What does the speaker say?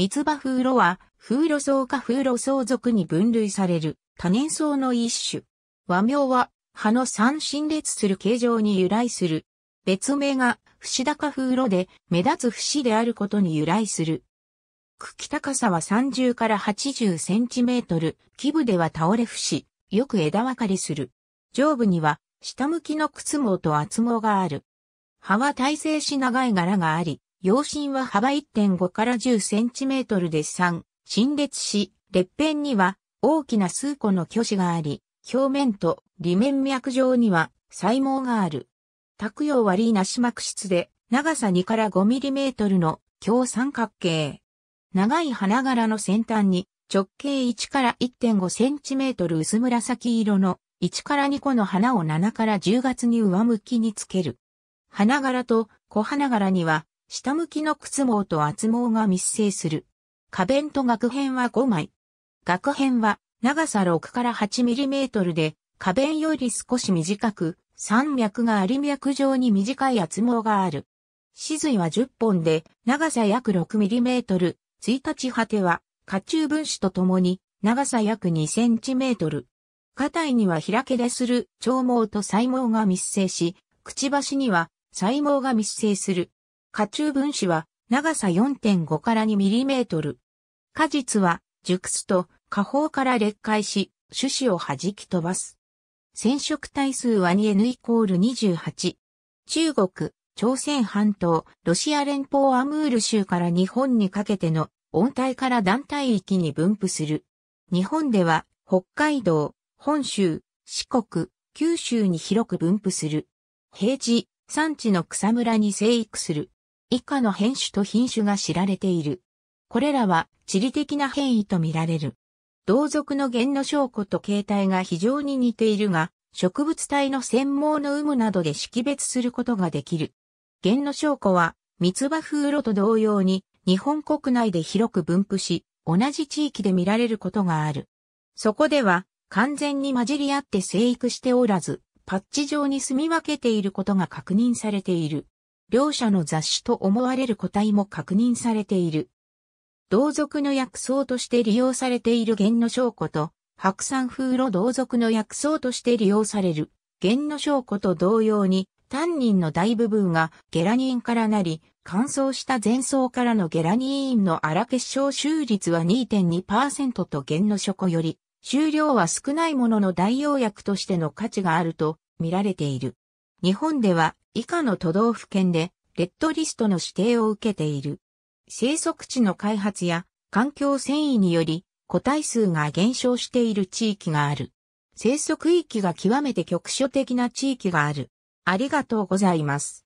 三葉風呂は、風呂草か風呂草属に分類される多年草の一種。和名は、葉の三心列する形状に由来する。別名が、節高風呂で、目立つ節であることに由来する。茎高さは30から80センチメートル、基部では倒れ節、よく枝分かれする。上部には、下向きの靴毛と厚毛がある。葉は耐性し長い柄があり、陽身は幅1.5から10センチメートルで3、陳列し、列片には大きな数個の巨子があり、表面と裏面脈上には細毛がある。卓陽割りなし膜質で、長さ2から5ミリメートルの強三角形。長い花柄の先端に直径1から1.5センチメートル薄紫色の1から2個の花を7から10月に上向きにつける。花柄と小花柄には下向きの靴毛と厚毛が密生する。花弁と額辺は5枚。額辺は長さ6から8ミリメートルで、花弁より少し短く、山脈があり脈状に短い厚毛がある。死髄は10本で、長さ約6ミリメートル、1日果ては、下中分子とともに、長さ約2センチメートル。下体には開けでする長毛と細毛が密生し、くちばしには細毛が密生する。下中分子は長さ4.5から2ミリメートル。果実は熟すと下方から裂解し、種子を弾き飛ばす。染色体数は 2N イコール28。中国、朝鮮半島、ロシア連邦アムール州から日本にかけての温帯から団体域に分布する。日本では北海道、本州、四国、九州に広く分布する。平地、山地の草むらに生育する。以下の変種と品種が知られている。これらは地理的な変異とみられる。同族の弦の証拠と形態が非常に似ているが、植物体の繊毛の有無などで識別することができる。弦の証拠は、三つ葉風呂と同様に、日本国内で広く分布し、同じ地域で見られることがある。そこでは、完全に混じり合って生育しておらず、パッチ状に住み分けていることが確認されている。両者の雑種と思われる個体も確認されている。同族の薬草として利用されている源の証拠と、白山風呂同族の薬草として利用される源の証拠と同様に、タンニンの大部分がゲラニンからなり、乾燥した前奏からのゲラニンの荒結晶収率は2.2%と原の証拠より、収量は少ないものの代用薬としての価値があると見られている。日本では以下の都道府県でレッドリストの指定を受けている。生息地の開発や環境遷移により個体数が減少している地域がある。生息域が極めて局所的な地域がある。ありがとうございます。